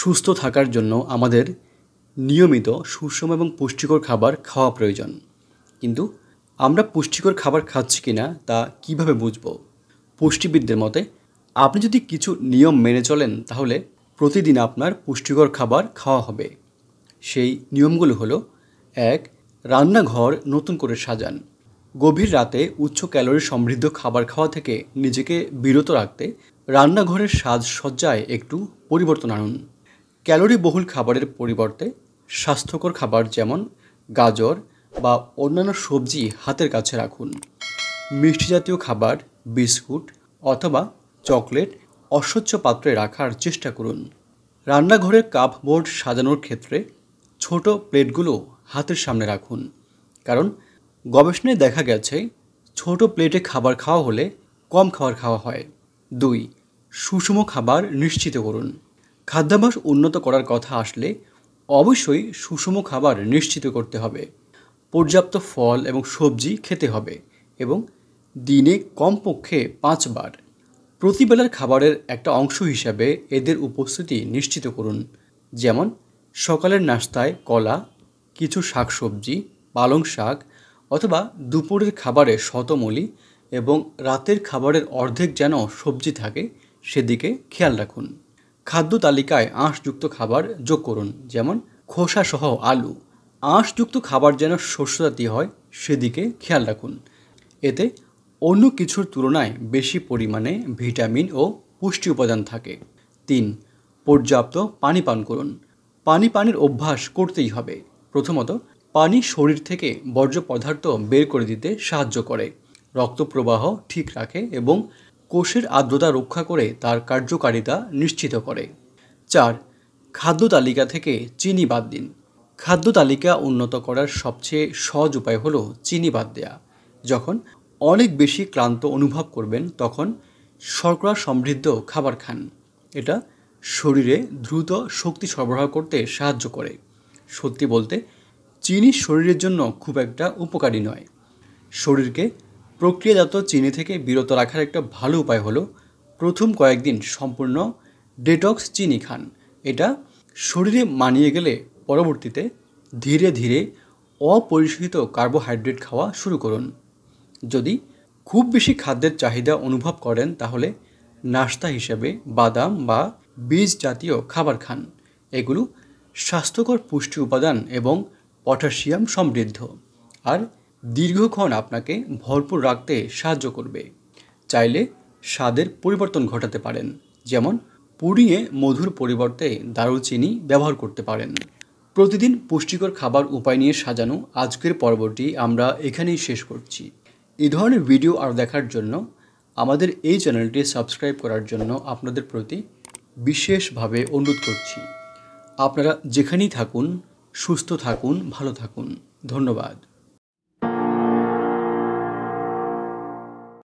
সুস্থ থাকার জন্য আমাদের নিয়মিত সুষম এবং পুষ্টিকর খাবার খাওয়া প্রয়োজন কিন্তু আমরা পুষ্টিকর খাবার খাচ্ছি কি না তা কিভাবে বুঝব পুষ্টিবিদদের মতে আপনি যদি কিছু নিয়ম মেনে চলেন তাহলে প্রতিদিন আপনার পুষ্টিকর খাবার খাওয়া হবে সেই নিয়মগুলো হলো এক রান্নাঘর নতুন করে সাজান গভীর রাতে উচ্চ ক্যালোরি সমৃদ্ধ খাবার খাওয়া থেকে নিজেকে বিরত রাখতে রান্নাঘরের সাজসজ্জায় একটু পরিবর্তন আনুন ক্যালোরি বহুল খাবারের পরিবর্তে স্বাস্থ্যকর খাবার যেমন গাজর বা অন্যান্য সবজি হাতের কাছে রাখুন মিষ্টি জাতীয় খাবার বিস্কুট অথবা চকলেট অস্বচ্ছ পাত্রে রাখার চেষ্টা করুন রান্নাঘরের কাপবোর্ড সাজানোর ক্ষেত্রে ছোট প্লেটগুলো হাতের সামনে রাখুন কারণ গবেষণায় দেখা গেছে ছোট প্লেটে খাবার খাওয়া হলে কম খাবার খাওয়া হয় দুই সুষম খাবার নিশ্চিত করুন খাদ্যাভ্যাস উন্নত করার কথা আসলে অবশ্যই সুষম খাবার নিশ্চিত করতে হবে পর্যাপ্ত ফল এবং সবজি খেতে হবে এবং দিনে কমপক্ষে পাঁচবার প্রতিবেলার খাবারের একটা অংশ হিসাবে এদের উপস্থিতি নিশ্চিত করুন যেমন সকালের নাস্তায় কলা কিছু শাকসবজি পালং শাক অথবা দুপুরের খাবারে শতমলি এবং রাতের খাবারের অর্ধেক যেন সবজি থাকে সেদিকে খেয়াল রাখুন খাদ্য তালিকায় আঁশযুক্ত খাবার যোগ করুন যেমন খোসাসহ আলু আঁশযুক্ত খাবার যেন শস্যজাতীয় হয় সেদিকে খেয়াল রাখুন এতে অন্য কিছুর তুলনায় বেশি পরিমাণে ভিটামিন ও পুষ্টি উপাদান থাকে তিন পর্যাপ্ত পানি পান করুন পানি পানের অভ্যাস করতেই হবে প্রথমত পানি শরীর থেকে বর্জ্য পদার্থ বের করে দিতে সাহায্য করে রক্ত প্রবাহ ঠিক রাখে এবং কোষের আর্দ্রতা রক্ষা করে তার কার্যকারিতা নিশ্চিত করে চার খাদ্য তালিকা থেকে চিনি বাদ দিন খাদ্য তালিকা উন্নত করার সবচেয়ে সহজ উপায় হলো চিনি বাদ দেয়া যখন অনেক বেশি ক্লান্ত অনুভব করবেন তখন শর্করা সমৃদ্ধ খাবার খান এটা শরীরে দ্রুত শক্তি সরবরাহ করতে সাহায্য করে সত্যি বলতে চিনি শরীরের জন্য খুব একটা উপকারী নয় শরীরকে প্রক্রিয়াজাত চিনি থেকে বিরত রাখার একটা ভালো উপায় হলো প্রথম কয়েকদিন সম্পূর্ণ ডেটক্স চিনি খান এটা শরীরে মানিয়ে গেলে পরবর্তীতে ধীরে ধীরে অপরিশোধিত কার্বোহাইড্রেট খাওয়া শুরু করুন যদি খুব বেশি খাদ্যের চাহিদা অনুভব করেন তাহলে নাস্তা হিসেবে বাদাম বা বীজ জাতীয় খাবার খান এগুলো স্বাস্থ্যকর পুষ্টি উপাদান এবং পটাশিয়াম সমৃদ্ধ আর দীর্ঘক্ষণ আপনাকে ভরপুর রাখতে সাহায্য করবে চাইলে স্বাদের পরিবর্তন ঘটাতে পারেন যেমন পুড়িয়ে মধুর পরিবর্তে দারুচিনি ব্যবহার করতে পারেন প্রতিদিন পুষ্টিকর খাবার উপায় নিয়ে সাজানো আজকের পর্বটি আমরা এখানেই শেষ করছি এই ধরনের ভিডিও আর দেখার জন্য আমাদের এই চ্যানেলটি সাবস্ক্রাইব করার জন্য আপনাদের প্রতি বিশেষভাবে অনুরোধ করছি আপনারা যেখানেই থাকুন সুস্থ থাকুন ভালো থাকুন ধন্যবাদ